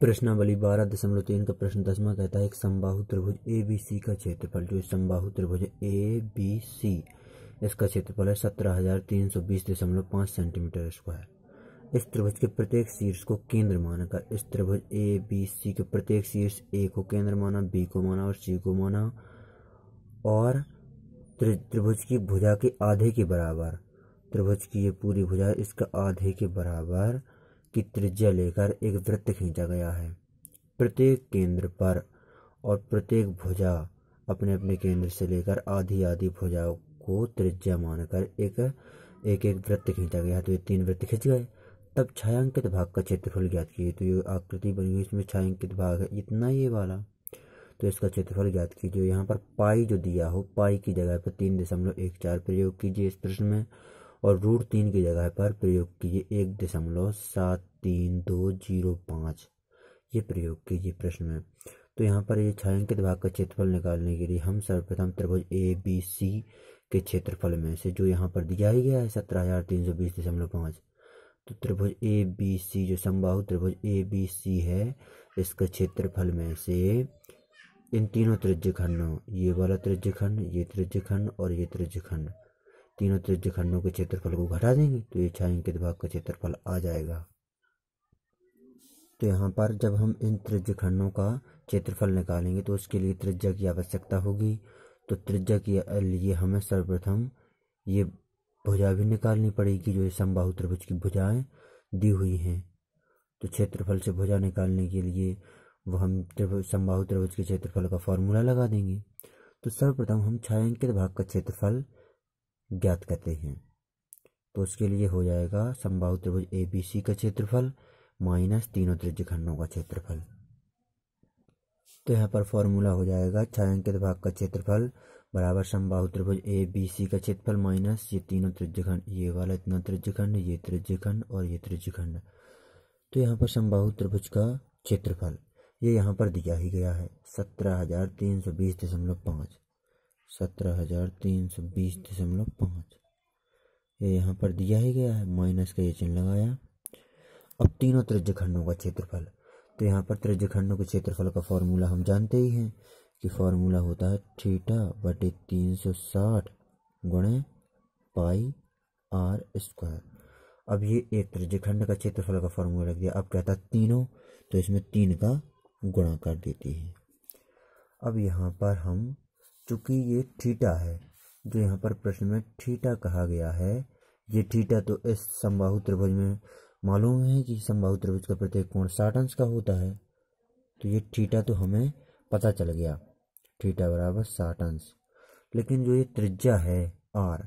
प्रश्नावली बारह दशमलव तीन का प्रश्न दसवा कहता है एक संबाहु त्रिभुज ए बी सी का क्षेत्रफल जो संबाहु त्रिभुज ए बी सी इसका क्षेत्रफल है सत्रह हजार तीन सौ बीस दशमलव पाँच सेंटीमीटर स्क्वायर इस त्रिभुज के प्रत्येक शीर्ष को केंद्र माना कर इस त्रिभुज ए बी सी के प्रत्येक शीर्ष ए को केंद्र माना बी को माना और सी को माना और त्रिभुज की भुजा के आधे के बराबर त्रिभुज की ये पूरी भुजा इसका आधे के बराबर की त्रिज्या लेकर एक वृत्त खींचा गया है प्रत्येक केंद्र पर और प्रत्येक भुजा अपने अपने केंद्र से लेकर आधी आधी भुजाओं को त्रिज्या मानकर एक एक एक वृत्त खींचा गया तो ये तीन वृत्त खींच गए तब छायांकित भाग का क्षेत्रफल ज्ञात किए तो ये आकृति बनी हुई इसमें छायांकित भाग है इतना ये वाला तो इसका क्षेत्रफल ज्ञात कीजिए यहाँ पर पाई जो दिया हो पाई की जगह पर तीन दशमलव एक चार प्रयोग कीजिए इस प्रश्न में और रूट तीन की जगह पर प्रयोग कीजिए एक दशमलव सात तीन दो जीरो पाँच ये प्रयोग कीजिए प्रश्न में तो यहाँ पर ये छायांकित भाग का क्षेत्रफल निकालने के लिए हम सर्वप्रथम त्रिभुज ए बी सी के क्षेत्रफल में से जो यहाँ पर दिया ही गया है सत्रह हजार तीन सौ बीस दशमलव पाँच तो त्रिभुज ए बी सी जो संभाव त्रिभुज ए बी सी है इसके क्षेत्रफल में से इन तीनों त्रिज्य खंडों ये वाला त्रिज्य खंड ये त्रिज्य खंड और ये त्रिज्य खंड तीनों त्रिज्य खंडों के क्षेत्रफल को घटा देंगे तो ये छायांकित भाग का क्षेत्रफल आ जाएगा तो यहाँ पर जब हम इन त्रिज्य खंडों का क्षेत्रफल निकालेंगे तो उसके लिए त्रिज्या की आवश्यकता होगी तो त्रिज्या के लिए हमें सर्वप्रथम ये भुजा भी निकालनी पड़ेगी जो ये समबाहु त्रिभुज की भुजाएं दी हुई हैं तो क्षेत्रफल से भुजा निकालने के लिए वह हम त्रिभुज समबाहु त्रिभुज के क्षेत्रफल का फॉर्मूला लगा देंगे तो सर्वप्रथम हम छायांकित भाग का क्षेत्रफल ज्ञात करते हैं तो उसके लिए हो जाएगा संभाव त्रिभुज ए बी सी का क्षेत्रफल माइनस तीनों त्रिज्यखंडों का क्षेत्रफल तो यहाँ पर फॉर्मूला हो जाएगा छायांकित भाग का क्षेत्रफल बराबर संभाव त्रिभुज ए बी सी का क्षेत्रफल माइनस ये तीनों त्रिज्यखंड ये वाला इतना त्रिज्यखंड ये त्रिज्यखंड और ये त्रिज्यखंड तो यहाँ पर संभाव त्रिभुज का क्षेत्रफल ये यहाँ पर दिया ही गया है सत्रह हजार तीन सौ बीस दशमलव पाँच सत्रह हज़ार तीन सौ बीस दशमलव पाँच ये यहाँ पर दिया ही गया है माइनस का ये चिन्ह लगाया अब तीनों त्रिज्य खंडों का क्षेत्रफल तो यहाँ पर त्रिज्य खंडों के क्षेत्रफल का फॉर्मूला हम जानते ही हैं कि फॉर्मूला होता है थीटा बटे तीन सौ साठ गुणे पाई आर स्क्वायर अब ये एक त्रिज्य खंड का क्षेत्रफल का फॉर्मूला लग दिया अब कहता है तीनों तो इसमें तीन का गुणा कर देती है अब यहाँ पर हम चूंकि ये थीटा है जो तो यहाँ पर प्रश्न में थीटा कहा गया है ये थीटा तो इस संबाहु त्रिभुज में मालूम है कि संबाहु त्रिभुज का प्रत्येक कोण साठ अंश का होता है तो ये थीटा तो हमें पता चल गया थीटा बराबर साठ अंश लेकिन जो ये त्रिज्या है आर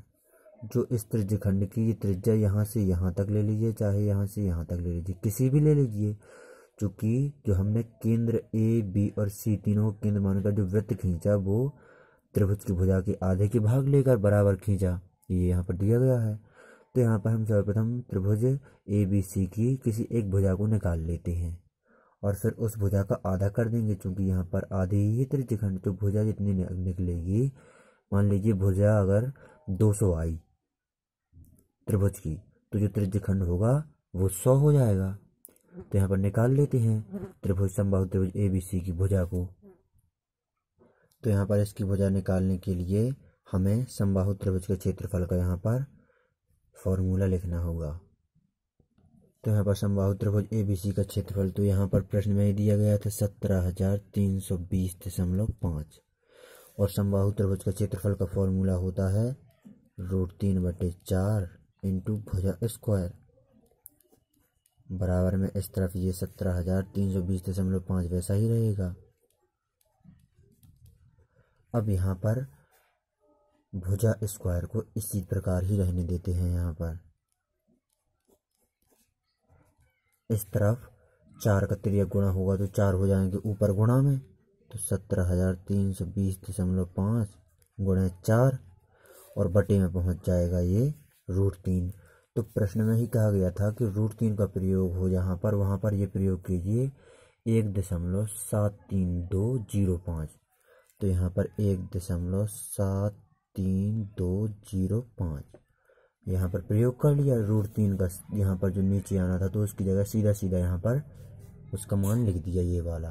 जो इस त्रिज्य खंड की ये त्रिज्या यहाँ से यहाँ तक ले लीजिए चाहे यहाँ से यहाँ तक ले लीजिए किसी भी ले लीजिए चूंकि जो हमने केंद्र ए बी और सी तीनों केंद्र मानकर जो वृत्त खींचा वो त्रिभुज की भुजा के आधे के भाग लेकर बराबर खींचा ये यहाँ पर दिया गया है तो यहाँ पर हम सर्वप्रथम त्रिभुज ए बी सी की किसी एक भुजा को निकाल लेते हैं और फिर उस भुजा का आधा कर देंगे क्योंकि यहाँ पर आधे ही त्रिजखंड तो भुजा जितनी निकलेगी मान लीजिए भुजा अगर 200 आई त्रिभुज की तो जो त्रिजखंड होगा वो 100 हो जाएगा तो यहाँ पर निकाल लेते हैं त्रिभुज संभव त्रिभुज ए बी सी की भुजा को तो यहाँ पर इसकी भुजा निकालने के लिए हमें समबाहु त्रिभुज के क्षेत्रफल का यहाँ पर फॉर्मूला लिखना होगा तो यहाँ पर समबाहु त्रिभुज ए बी सी का क्षेत्रफल तो यहाँ पर प्रश्न में दिया गया था सत्रह हजार तीन सौ बीस दशमलव पाँच और समबाहु त्रिभुज का क्षेत्रफल का फॉर्मूला होता है रूट तीन बटे चार इंटू भुजा स्क्वायर बराबर में इस तरफ ये सत्रह हजार तीन सौ बीस दशमलव पाँच वैसा ही रहेगा अब यहाँ पर भुजा स्क्वायर को इसी प्रकार ही रहने देते हैं यहाँ पर इस तरफ चार का त्रिय गुणा होगा तो चार हो जाएंगे ऊपर गुणा में तो सत्रह हजार तीन सौ बीस दशमलव पाँच गुणे चार और बटे में पहुंच जाएगा ये रूट तीन तो प्रश्न में ही कहा गया था कि रूट तीन का प्रयोग हो जहाँ पर वहाँ पर ये प्रयोग कीजिए एक दशमलव सात तीन दो जीरो पाँच तो यहाँ पर एक दशमलव सात तीन दो जीरो पाँच यहाँ पर प्रयोग कर लिया रूट तीन का यहाँ पर जो नीचे आना था तो उसकी जगह सीधा सीधा यहाँ पर उसका मान लिख दिया ये वाला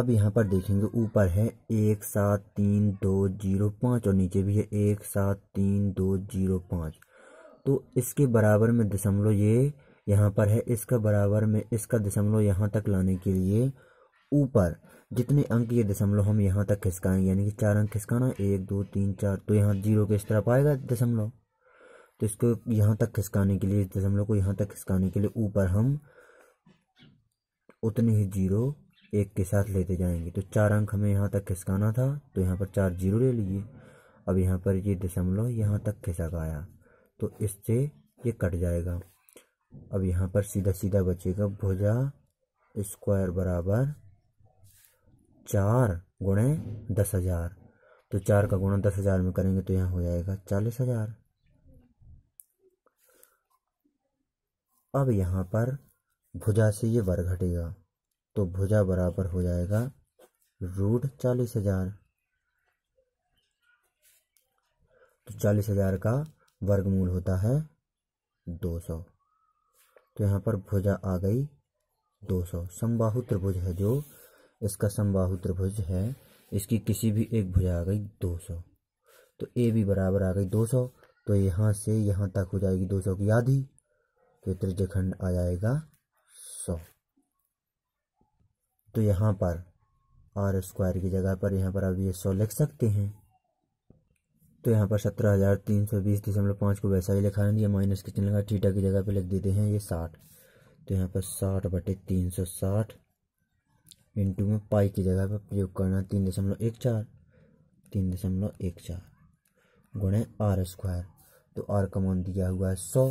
अब यहाँ पर देखेंगे ऊपर है एक सात तीन दो जीरो पाँच और नीचे भी है एक सात तीन दो जीरो पाँच तो इसके बराबर में दशमलव ये यहाँ पर है इसका बराबर में इसका दशमलव यहाँ तक लाने के लिए ऊपर जितने अंक ये दशमलव हम यहाँ तक खिसकाएं यानी कि चार अंक खिसकाना एक दो तीन चार तो यहाँ जीरो के इस तरफ आएगा दशमलव तो इसको यहाँ तक खिसकाने के लिए इस दशमलव को यहाँ तक खिसकाने के लिए ऊपर हम उतने ही जीरो एक के साथ लेते जाएंगे तो चार अंक हमें यहाँ तक खिसकाना था तो यहाँ पर चार जीरो ले लीजिए अब यहाँ पर ये दशमलव यहाँ तक खिसक आया तो इससे ये कट जाएगा अब यहाँ पर सीधा सीधा बचेगा भुजा स्क्वायर बराबर चार गुणे दस हजार तो चार का गुणा दस हजार में करेंगे तो यहाँ हो जाएगा चालीस हजार अब यहाँ पर भुजा से ये वर्ग हटेगा तो भुजा बराबर हो जाएगा रूट चालीस हजार तो चालीस हजार का वर्गमूल होता है दो सौ तो यहाँ पर भुजा आ गई दो सौ समबाहु त्रिभुज है जो इसका समबाहु त्रिभुज है इसकी किसी भी एक भुजा आ गई 200 तो ए भी बराबर आ गई 200 तो यहाँ से यहाँ तक हो जाएगी 200 की आधी तो त्रिज्यखंड आ जाएगा 100 तो यहाँ पर आर स्क्वायर की जगह पर यहाँ पर आप ये सौ लिख सकते हैं तो यहाँ पर सत्रह हज़ार तीन सौ बीस दशमलव पाँच को वैसा ही लिखा है माइनस कितने लगा थीटा की जगह पे लिख देते हैं ये साठ तो यहाँ पर साठ बटे तीन सौ साठ इंटू में पाई की जगह पर प्रयोग करना तीन दशमलव एक चार तीन दशमलव एक चार गुणे आर स्क्वायर तो आर का मान दिया हुआ है सौ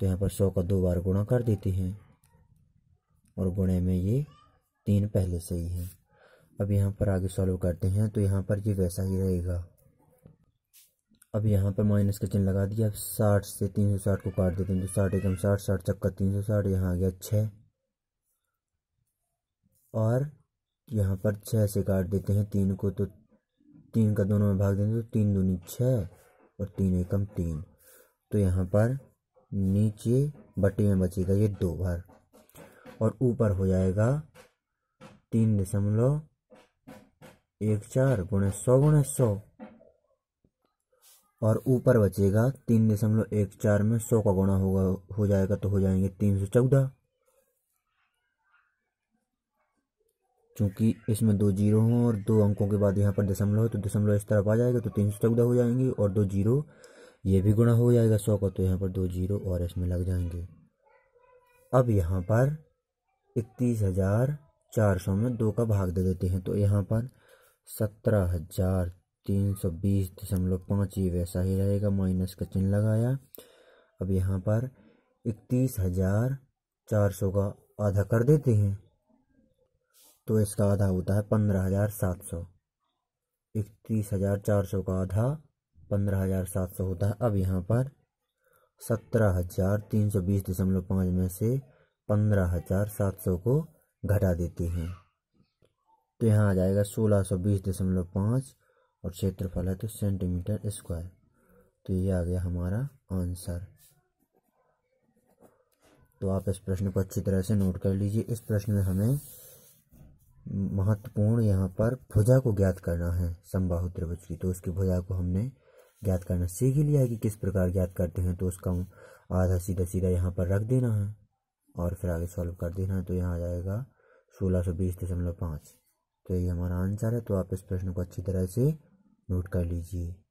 तो यहाँ पर सौ का दो बार गुणा कर देते हैं और गुणे में ये तीन पहले से ही है अब यहाँ पर आगे सॉल्व करते हैं तो यहाँ पर ये वैसा ही रहेगा अब यहाँ पर माइनस का चिन्ह लगा दिया अब साठ से तीन सौ साठ को काट देते हैं तो साठ एकदम साठ साठ चक्का तीन सौ साठ यहाँ आ गया छः और यहाँ पर छः से काट देते हैं तीन को तो तीन का दोनों में भाग देंगे तो तीन दूनी छः और तीन एकम तीन तो यहाँ पर नीचे बटे में बचेगा ये दो भर और ऊपर हो जाएगा तीन दशमलव एक चार गुणे सौ गुणे सौ और ऊपर बचेगा तीन दशमलव एक चार में सौ का गुणा होगा हो जाएगा तो हो जाएंगे तीन सौ चौदह क्योंकि इसमें दो जीरो हों और दो अंकों के बाद यहाँ पर दशमलव है तो दशमलव इस तरफ आ जाएगा तो तीन सौ चौदह हो जाएंगे और दो जीरो ये भी गुणा हो जाएगा सौ का तो यहाँ पर दो जीरो और इसमें लग जाएंगे अब यहाँ पर इकतीस हज़ार चार सौ में दो का भाग दे देते हैं तो यहाँ पर सत्रह हज़ार तीन सौ बीस दशमलव पाँच ये वैसा ही रहेगा माइनस का चिन्ह लगाया अब यहाँ पर इकतीस हज़ार चार सौ का आधा कर देते हैं तो इसका आधा होता है पंद्रह हज़ार सात सौ इकतीस हज़ार चार सौ का आधा पंद्रह हज़ार सात सौ होता है अब यहाँ पर सत्रह हज़ार तीन सौ बीस दशमलव पाँच में से पंद्रह हज़ार सात सौ को घटा देते हैं तो यहाँ आ जाएगा सोलह सौ बीस दशमलव पाँच और क्षेत्रफल है तो सेंटीमीटर स्क्वायर तो ये आ गया हमारा आंसर तो आप इस प्रश्न को अच्छी तरह से नोट कर लीजिए इस प्रश्न में हमें महत्वपूर्ण यहाँ पर भुजा को ज्ञात करना है समबाहु त्रिभुज की तो उसकी भुजा को हमने ज्ञात करना सीख ही लिया है कि किस प्रकार ज्ञात करते हैं तो उसका आधा सीधा सीधा यहाँ पर रख देना है और फिर आगे सॉल्व कर देना है तो यहाँ आ जाएगा सोलह सौ बीस दशमलव पाँच तो ये हमारा आंसर है तो आप इस प्रश्न को अच्छी तरह से नोट कर लीजिए